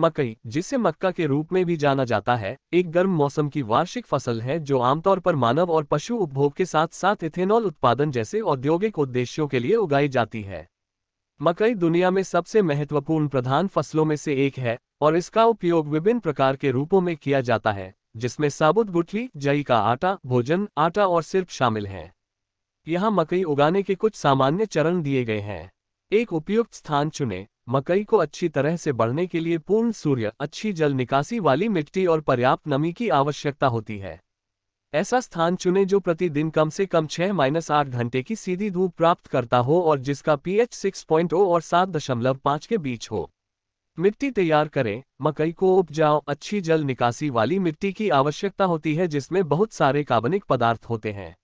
मकई जिसे मक्का के रूप में भी जाना जाता है एक गर्म मौसम की वार्षिक फसल है जो आमतौर पर मानव और पशु उपभोग के साथ साथ इथेनॉल उत्पादन जैसे औद्योगिक उद्देश्यों के लिए उगाई जाती है मकई दुनिया में सबसे महत्वपूर्ण प्रधान फसलों में से एक है और इसका उपयोग विभिन्न प्रकार के रूपों में किया जाता है जिसमें साबुत गुठली जई का आटा भोजन आटा और सिर्फ शामिल हैं यहाँ मकई उगाने के कुछ सामान्य चरण दिए गए हैं एक उपयुक्त स्थान चुनें मकई को अच्छी तरह से बढ़ने के लिए पूर्ण सूर्य अच्छी जल निकासी वाली मिट्टी और पर्याप्त नमी की आवश्यकता होती है ऐसा स्थान चुने जो प्रतिदिन कम से कम छह माइनस आठ घंटे की सीधी धूप प्राप्त करता हो और जिसका पीएच 6.0 और 7.5 के बीच हो मिट्टी तैयार करें मकई को उपजाओ अच्छी जल निकासी वाली मिट्टी की आवश्यकता होती है जिसमें बहुत सारे कार्बनिक पदार्थ होते हैं